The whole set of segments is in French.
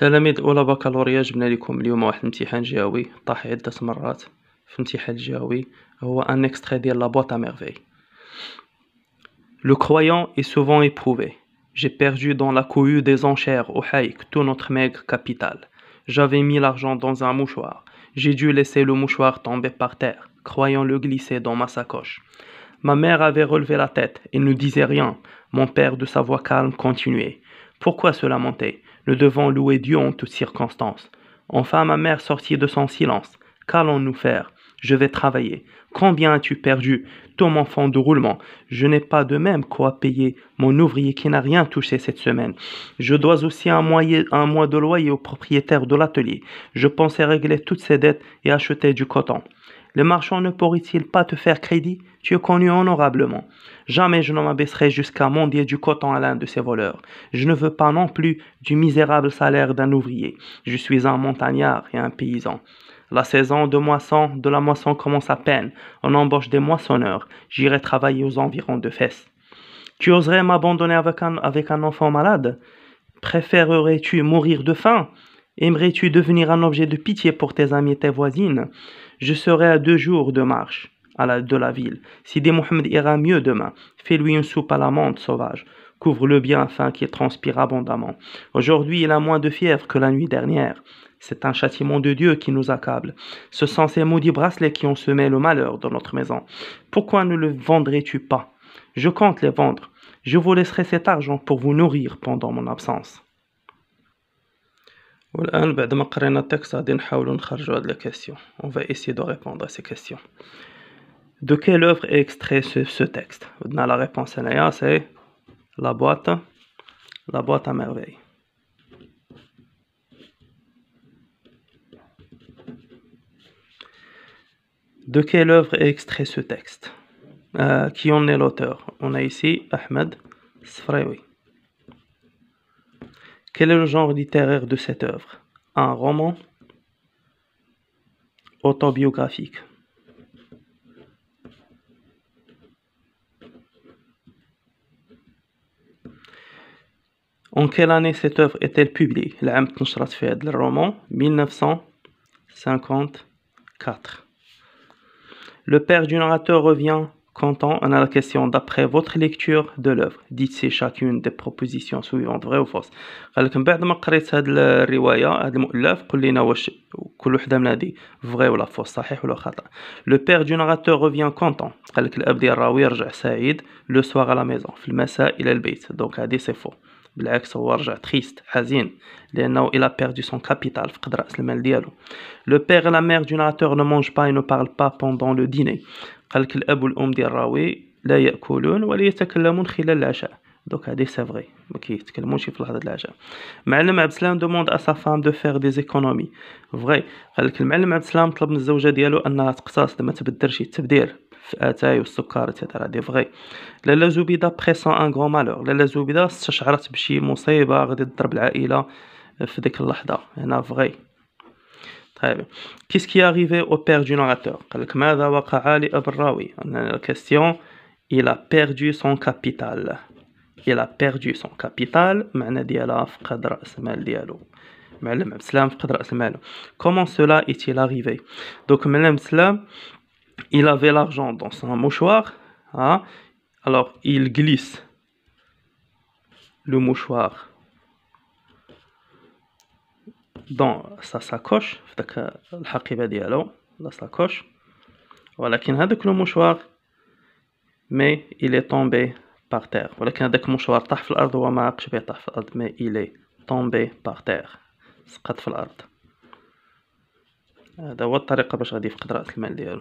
la boîte à Le croyant est souvent éprouvé. J'ai perdu dans la cohue des enchères au haïk tout notre maigre capital. J'avais mis l'argent dans un mouchoir. J'ai dû laisser le mouchoir tomber par terre, croyant le glisser dans ma sacoche. Ma mère avait relevé la tête et ne disait rien. Mon père, de sa voix calme, continuait. Pourquoi cela lamenter nous devons louer Dieu en toutes circonstances. Enfin, ma mère sortit de son silence. Qu'allons-nous faire Je vais travailler. Combien as-tu perdu Ton enfant de roulement. Je n'ai pas de même quoi payer mon ouvrier qui n'a rien touché cette semaine. Je dois aussi un, un mois de loyer au propriétaire de l'atelier. Je pensais régler toutes ses dettes et acheter du coton. Le marchand ne pourrait-il pas te faire crédit Tu es connu honorablement. Jamais je ne m'abaisserai jusqu'à mendier du coton à l'un de ces voleurs. Je ne veux pas non plus du misérable salaire d'un ouvrier. Je suis un montagnard et un paysan. La saison de moisson de la moisson commence à peine. On embauche des moissonneurs. J'irai travailler aux environs de Fès. Tu oserais m'abandonner avec un, avec un enfant malade Préférerais-tu mourir de faim Aimerais-tu devenir un objet de pitié pour tes amis et tes voisines je serai à deux jours de marche à de la ville. Sidi Mohamed ira mieux demain. Fais-lui une soupe à la menthe sauvage. Couvre-le bien afin qu'il transpire abondamment. Aujourd'hui, il a moins de fièvre que la nuit dernière. C'est un châtiment de Dieu qui nous accable. Ce sont ces maudits bracelets qui ont semé le malheur dans notre maison. Pourquoi ne le vendrais-tu pas Je compte les vendre. Je vous laisserai cet argent pour vous nourrir pendant mon absence. بعد on va essayer de répondre à ces questions de quelle œuvre est extrait ce, texte la réponse est la boîte la boîte à merveille De quelle œuvre est extrait ce texte euh, Qui en est l'auteur On a ici Ahmed Sfraoui. Quel est le genre littéraire de cette œuvre? Un roman autobiographique. En quelle année cette œuvre est-elle publiée Le roman 1954. Le père du narrateur revient on a la question d'après votre lecture de l'œuvre. Dites si chacune des propositions suivantes vraie ou fausse. Alors quand بعد ما قريت هذه الروايه هذه المؤلف قول لنا واش كل vrai ou la fausse صحيح ou خطأ. Le père du narrateur revient content. قال لك الاب ديال الراوي رجع le soir à la maison. في المساء الى البيت. Donc c'est faux. بالعكس هو رجع triste, حزين لانه il a perdu son capital فقد راس mal ديالو. Le père et la mère du narrateur ne mangent pas et ne parlent pas pendant le dîner. قالك الاب والام ديال الراوي لا ياكلون ولا يتكلمون خلال العشاء دونك هادي سي فغي ما كيتكلموش في لحظه العشاء معلم عبد السلام دوموند ا سا فام دو فيغ دي زيكونومي فغي قالك المعلم عبد السلام طلب من الزوجه ديالو انها تقتصد ما تبدلش التبدير في اتاي والسكر اتسيتيرا دي فغي لالا زوبيدا بريسون ان غون مالور لالا زوبيدا استشعرت بشي مصيبه غادي تضرب العائله في ديك اللحظه هنا فغي Qu'est-ce qui est arrivé au père du narrateur La question, il a perdu son capital. Il a perdu son capital. Comment cela est-il arrivé Donc, il avait l'argent dans son mouchoir. Hein. Alors, il glisse le mouchoir دون سا ساكوش في داك الحقيبه ديالو لا ساكوش ولكن هذاك المشوار مي الي طومبي باغ تيغ ولكن هذاك المشوار طاح في الارض هو ما عاقش بيه طاح في الارض مي الي طومبي باغ تيغ سقط في الارض هذا هو الطريقه باش غادي يفقد راس المال ديالو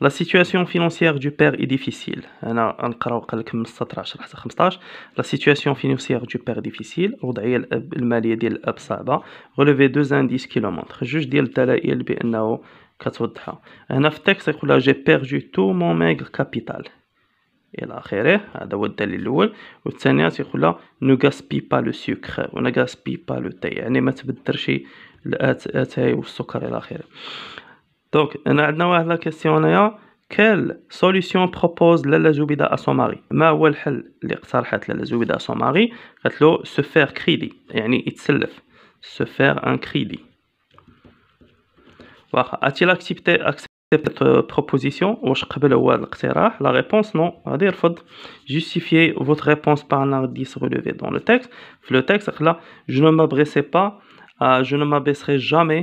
لا سيتوياسيون فينونسيير دو بير اي ديفيسيل انا غنقراو قالك من 16 حتى 15 لا سيتوياسيون فينونسيير دو بير ديفيسيل الوضعيه الماليه ديال الاب صعبه غولوفي دو زانديس كيلومتر جوج ديال الدلائل بانه كتوضحها هنا في التكست يقول جي بيرجو تو مون ميغ كابيتال الى اخره هذا هو الدليل الاول والثاني تيقول لها نو غاسبي با لو سكر و نو غاسبي با لو تي يعني ما تبدرش الاتاي والسكر الى اخره Donc, on a une question là. Quelle solution propose Lala Zoubida à son mari ما هو الحل اللي اقترحت Lala Zoubida à son mari قالت se faire crédit يعني يتسلف se faire un crédit Voilà. a-t-il accepté cette euh, proposition la réponse non dire faut justifiez votre réponse par un indice relevé dans le texte le texte là je ne m'abaisserai pas je ne m'abaisserai jamais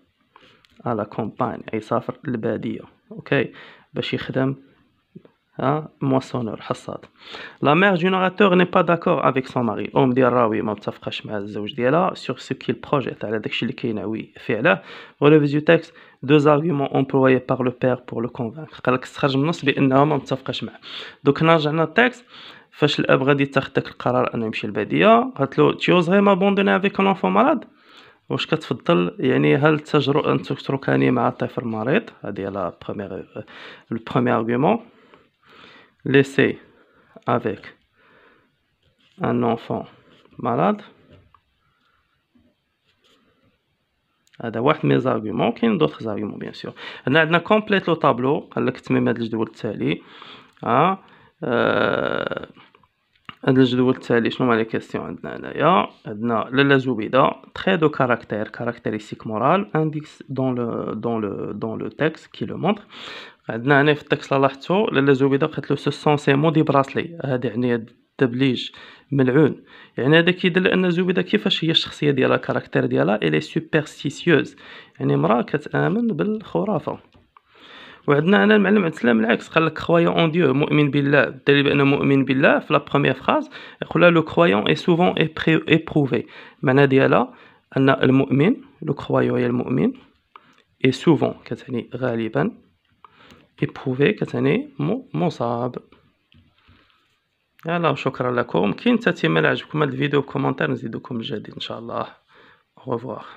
على كومباين أي سافر للبادية أوكي باش يخدم ها مواسونور حصاد لا مير جينيراتور ني با داكور افيك سون ماري الام ديال راوي ما متفقاش مع الزوج ديالها سور سو كيل بروجيت على داكشي اللي كيناوي فعله لو فيزيو تاكس دو ارغيومون امبلويي بار لو بير بور لو كونفانك قالك استخرج من النص بانه ما متفقاش معاه دوك رجعنا التكست فاش الاب غادي يتاخذ داك القرار انه يمشي للباديه قالت له غي ما بوندوني افيك اون مالاد واش كتفضل يعني هل تجرؤ ان تتركني مع طفل مريض هذه لا بروميير لو بروميير ارغومون ليسي افيك ان انفون مالاد هذا واحد من زارغومون كاين دوطخ زارغومون بيان سور هنا عندنا كومبليت لو طابلو قال لك تميم هذا الجدول التالي ها آه. آه، هاد الجدول التالي شنو لي كيستيون عندنا هنايا عندنا لالا زبيده تخي دو كاركتير كاركتيريستيك مورال انديكس دون لو دون لو دون لو تكست كي لو مونتر عندنا هنا في التكست لاحظتو لالا زبيده قالت له سونسي مو دي براسلي هادي يعني التبليج ملعون يعني هذا كيدل ان زبيده كيفاش هي الشخصيه ديالها الكاركتير ديالها الي سوبرستيسيوز يعني مرا كتامن بالخرافه وعندنا انا المعلم عبد السلام العكس قال لك كرويون اون ديو مؤمن بالله بالدليل بانه مؤمن بالله في لا بروميير فراز يقول لو كرويون اي سوفون اي بروفي المعنى ديالها ان المؤمن لو كرويون هي المؤمن اي سوفون كتعني غالبا اي بروفي كتعني مصاب يلا شكرا لكم كاين تاتي تيما عجبكم هذا الفيديو كومونتير نزيدكم الجديد ان شاء الله au revoir